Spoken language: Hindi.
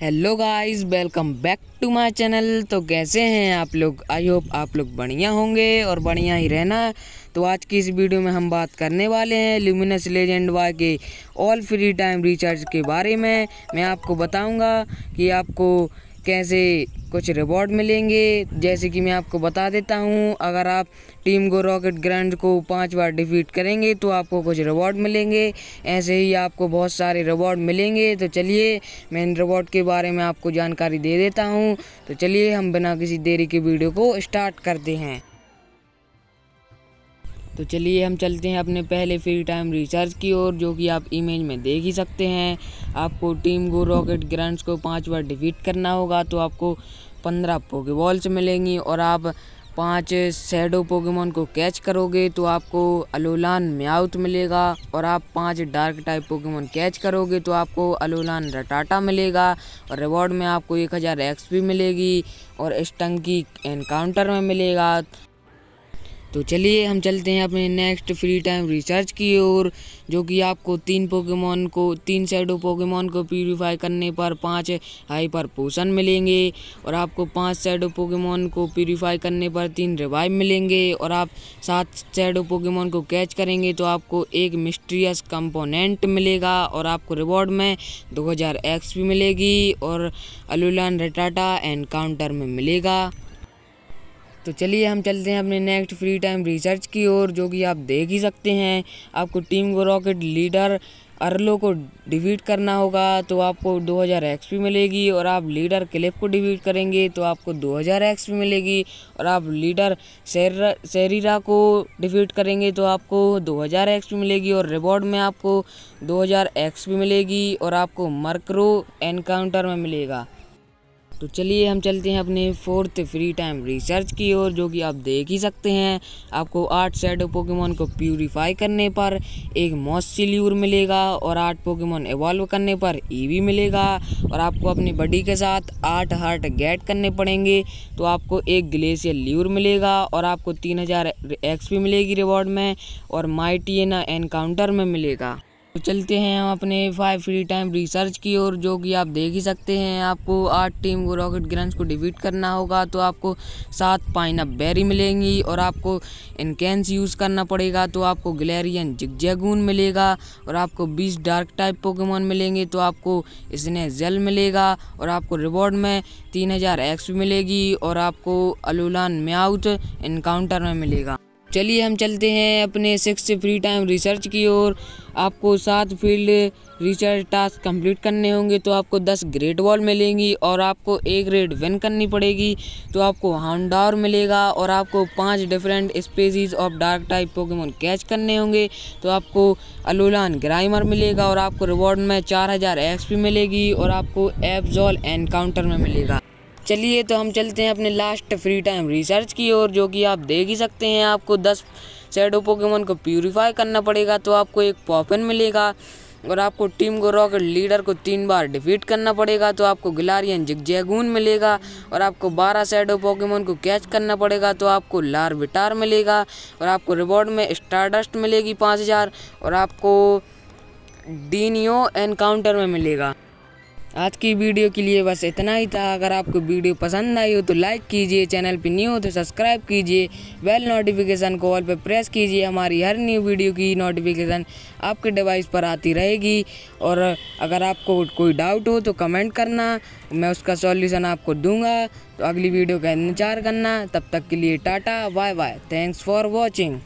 hello guys welcome back to my channel तो कैसे हैं आप लोग आई होप आप लोग बढ़िया होंगे और बढ़िया ही रहना तो आज की इस वीडियो में हम बात करने वाले हैं ल्यूमिनस लेजेंड वाई के ऑल फ्री टाइम रिचार्ज के बारे में मैं आपको बताऊंगा कि आपको कैसे कुछ रिवॉर्ड मिलेंगे जैसे कि मैं आपको बता देता हूँ अगर आप टीम को रॉकेट ग्रैंड को पांच बार डिफीट करेंगे तो आपको कुछ रिवॉर्ड मिलेंगे ऐसे ही आपको बहुत सारे रिवॉर्ड मिलेंगे तो चलिए मैं इन रिवॉर्ड के बारे में आपको जानकारी दे देता हूँ तो चलिए हम बिना किसी देरी के वीडियो को स्टार्ट करते हैं तो चलिए हम चलते हैं अपने पहले फ्री टाइम रिसर्च की ओर जो कि आप इमेज में देख ही सकते हैं आपको टीम गो रॉकेट ग्रंट्स को पाँच बार डिफीट करना होगा तो आपको पंद्रह बॉल्स मिलेंगी और आप पांच सैडो पोकेमोन को कैच करोगे तो आपको अलोलान म्याउथ मिलेगा और आप पांच डार्क टाइप पोकेमोन कैच करोगे तो आपको अलोलान रटाटा मिलेगा और रिवॉर्ड में आपको एक हज़ार एक्स मिलेगी और स्टंकी एनकाउंटर में मिलेगा तो चलिए हम चलते हैं अपने नेक्स्ट फ्री टाइम रिसर्च की ओर जो कि आपको तीन पोकेमोन को तीन शेडो पोकेमोन को प्यूरीफाई करने पर पाँच हाइपर पोषण मिलेंगे और आपको पाँच शेडो पोकेमोन को प्योरीफाई करने पर तीन रिवाइव मिलेंगे और आप सात शेडो पोकेमोन को कैच करेंगे तो आपको एक मिस्ट्रियस कंपोनेंट मिलेगा और आपको रिवॉर्ड में दो हज़ार एक्स भी मिलेगी और अलुलान रटाटा एनकाउंटर में मिलेगा तो चलिए हम चलते हैं अपने नेक्स्ट फ्री टाइम रिसर्च की ओर जो कि आप देख ही सकते हैं आपको टीम को रॉकेट लीडर अर्लो को डिवीट करना होगा तो आपको 2000 एक्सपी मिलेगी और आप लीडर क्लिप को डिवीट करेंगे तो आपको 2000 एक्सपी मिलेगी और आप लीडर शेर शेरीरा को डिवीट करेंगे तो आपको 2000 एक्सपी मिलेगी और रिवॉर्ड में आपको 2000 एक्सपी मिलेगी और आपको मर्क्रो एनकाउंटर में मिलेगा तो चलिए हम चलते हैं अपने फोर्थ फ्री टाइम रिसर्च की ओर जो कि आप देख ही सकते हैं आपको आठ सेट पोकेमोन को प्यूरीफाई करने पर एक मॉस्चिल्यूर मिलेगा और आठ पोकेमोन एवॉल्व करने पर ईवी मिलेगा और आपको अपनी बडी के साथ आठ हार्ट गेट करने पड़ेंगे तो आपको एक ग्लेशियर ल्यूर मिलेगा और आपको तीन हज़ार एक्स मिलेगी रिवॉर्ड में और माइटीना एनकाउंटर में मिलेगा तो चलते हैं हम अपने फाइव फ्री टाइम रिसर्च की ओर जो कि आप देख ही सकते हैं आपको आठ टीम को रॉकेट ग्रंस को डिवीट करना होगा तो आपको सात पाइन बैरी मिलेंगी और आपको इनकेंस यूज़ करना पड़ेगा तो आपको ग्लेरियन जिगजैगून मिलेगा और आपको बीस डार्क टाइप पोकेमोन मिलेंगे तो आपको इसने जेल मिलेगा और आपको रिवॉर्ड में तीन हज़ार एक्स मिलेगी और आपको अलूलान म्याउथ इनकाउंटर में मिलेगा चलिए हम चलते हैं अपने सिक्स फ्री टाइम रिसर्च की ओर आपको सात फील्ड रिसर्च टास्क कंप्लीट करने होंगे तो आपको दस ग्रेट वॉल मिलेंगी और आपको एक रेड विन करनी पड़ेगी तो आपको हाउंडार मिलेगा और आपको पांच different species of dark type Pokemon catch करने होंगे तो आपको अलोलान ग्राइमर मिलेगा और आपको रिवॉर्ड में चार हज़ार एक्सपी मिलेगी और आपको एप्जॉल एनकाउंटर में मिलेगा चलिए तो हम चलते हैं अपने लास्ट फ्री टाइम रिसर्च की ओर जो कि आप देख ही सकते हैं आपको दस सैडो पोकेमोन को प्योरीफाई करना पड़ेगा तो आपको एक पॉपन मिलेगा और आपको टीम को रॉकेट लीडर को तीन बार डिफीट करना पड़ेगा तो आपको गिलारियन जिगजैगून मिलेगा और आपको बारह सैडो पोकेमोन को कैच करना पड़ेगा तो आपको लार विटार मिलेगा और आपको रिवॉर्ड में स्टारडस्ट मिलेगी पाँच हज़ार और आपको डीनियो एनकाउंटर में मिलेगा आज की वीडियो के लिए बस इतना ही था अगर आपको वीडियो पसंद आई हो तो लाइक कीजिए चैनल पर न्यू हो तो सब्सक्राइब कीजिए बेल नोटिफिकेशन को ऑल पर प्रेस कीजिए हमारी हर न्यू वीडियो की नोटिफिकेशन आपके डिवाइस पर आती रहेगी और अगर आपको कोई डाउट हो तो कमेंट करना मैं उसका सॉल्यूशन आपको दूंगा तो अगली वीडियो का इंतजार करना तब तक के लिए टाटा bye bye thanks for watching